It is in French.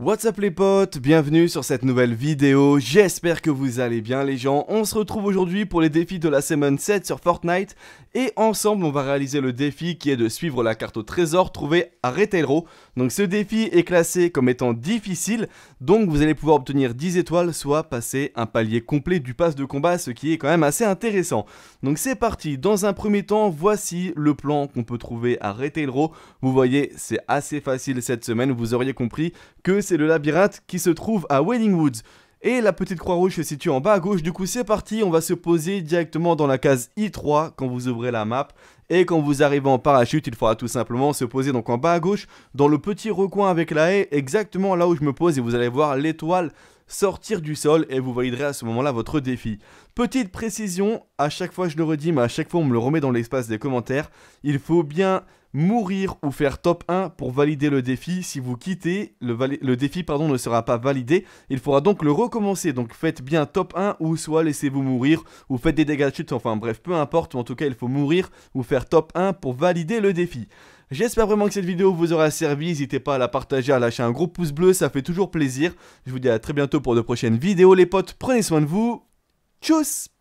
What's up les potes, bienvenue sur cette nouvelle vidéo, j'espère que vous allez bien les gens, on se retrouve aujourd'hui pour les défis de la semaine 7 sur Fortnite et ensemble on va réaliser le défi qui est de suivre la carte au trésor trouvée à Row. Donc ce défi est classé comme étant difficile, donc vous allez pouvoir obtenir 10 étoiles soit passer un palier complet du pass de combat, ce qui est quand même assez intéressant. Donc c'est parti, dans un premier temps voici le plan qu'on peut trouver à Row. vous voyez c'est assez facile cette semaine, vous auriez compris que c'est le labyrinthe qui se trouve à Wailing Woods. Et la petite croix rouge se situe en bas à gauche, du coup c'est parti, on va se poser directement dans la case I3 quand vous ouvrez la map. Et quand vous arrivez en parachute, il faudra tout simplement se poser donc en bas à gauche, dans le petit recoin avec la haie, exactement là où je me pose et vous allez voir l'étoile sortir du sol et vous validerez à ce moment-là votre défi. Petite précision, à chaque fois je le redis, mais à chaque fois on me le remet dans l'espace des commentaires, il faut bien mourir ou faire top 1 pour valider le défi. Si vous quittez, le, défi pardon, ne sera pas validé. Il faudra donc le recommencer. Donc faites bien top 1 ou soit laissez-vous mourir ou faites des dégâts de chute. Enfin bref, peu importe. en tout cas, il faut mourir ou faire top 1 pour valider le défi. J'espère vraiment que cette vidéo vous aura servi. N'hésitez pas à la partager, à lâcher un gros pouce bleu. Ça fait toujours plaisir. Je vous dis à très bientôt pour de prochaines vidéos les potes. Prenez soin de vous. Tchuss